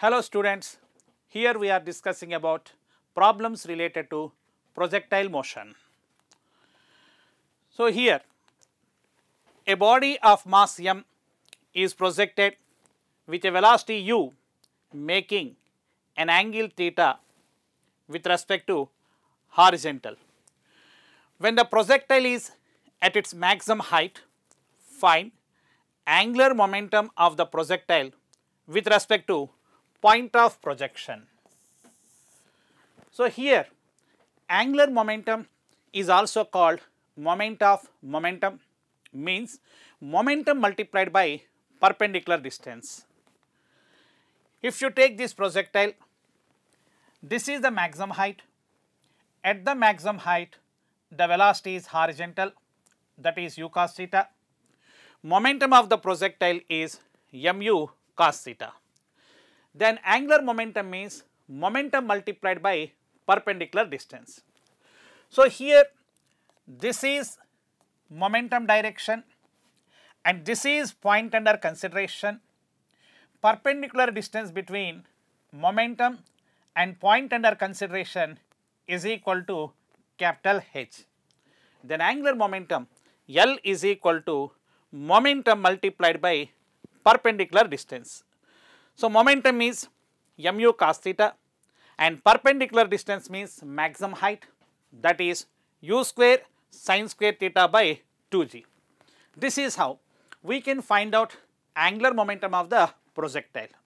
Hello students, here we are discussing about problems related to projectile motion. So, here a body of mass m is projected with a velocity u making an angle theta with respect to horizontal. When the projectile is at its maximum height, find angular momentum of the projectile with respect to point of projection. So, here angular momentum is also called moment of momentum means momentum multiplied by perpendicular distance. If you take this projectile, this is the maximum height. At the maximum height, the velocity is horizontal that is u cos theta. Momentum of the projectile is mu cos theta then angular momentum means momentum multiplied by perpendicular distance. So, here this is momentum direction and this is point under consideration. Perpendicular distance between momentum and point under consideration is equal to capital H. Then angular momentum L is equal to momentum multiplied by perpendicular distance. So, momentum is mu cos theta and perpendicular distance means maximum height that is u square sine square theta by 2g. This is how we can find out angular momentum of the projectile.